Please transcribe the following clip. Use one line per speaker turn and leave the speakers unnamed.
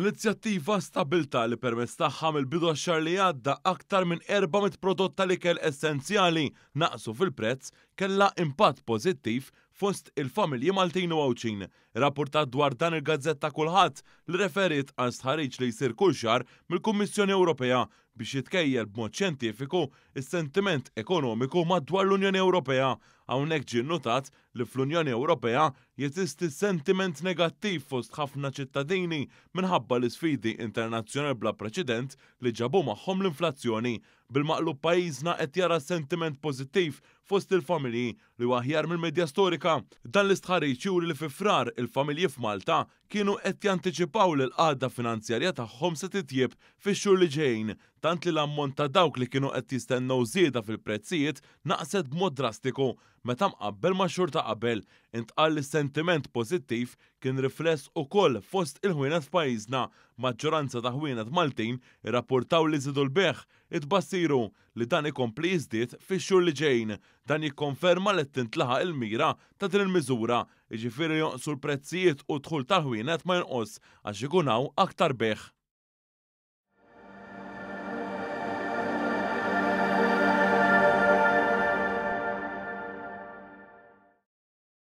L-inizjattiva stabilta li permezz tagħha mill-bidu għax-xahar li għadda aktar minn 400 prodotta li ikel essenzjali naqsu fil-prezz kellha impatt pożittiv fost il-familji Maltin u Għawċin, Rapportat dwar dan il-gazzetta kulħadd li referit għal stħarriġ li jsir kull xar mill-Kummissjoni Ewropea biex jitkejjel b'mod ċentifiku is-sentiment ekonomiku madwar l-Unjoni Ewropea. Hawnhekk ġie notat li fl-Unjoni Ewropea jeżisti sentiment negattiv fost ħafna ċittadini minħabba l-isfidi internazzjonali bla preċedent li ġabu magħhom l-inflazzjoni bil-maqlub pajjiżna qed jara sentiment pożittiv fost il-familji li waħjar mill-medja storika. Dan l-istħarriċ juri li fifrar il-familji f'Malta kienu qed jantiċipaw li l-qadda finanzjarja tagħhom se titjib fix-xhur li ġejn, tant li l-ammont ta' dawk li kienu qed jistennew żieda fil-prezzijiet naqset b'mod drastiku meta mqabbel ma' xhur ta' qabel intqal li sentiment pożittiv kien rifless u koll fost il-ħwienet f'pajjiżna maġġoranza ta' ħwienet Maltin irrapportaw li zidu l-beħ it-bassiru li dan ikompli jizdiet fi xur li ġejn. Dan jikkonferma li tintlaħa il-mira ta' din il-miżura iġifiri jonqsu l-prezzijiet u tħul tal-ħwienet ma jonqos għax ikun aktar beħ.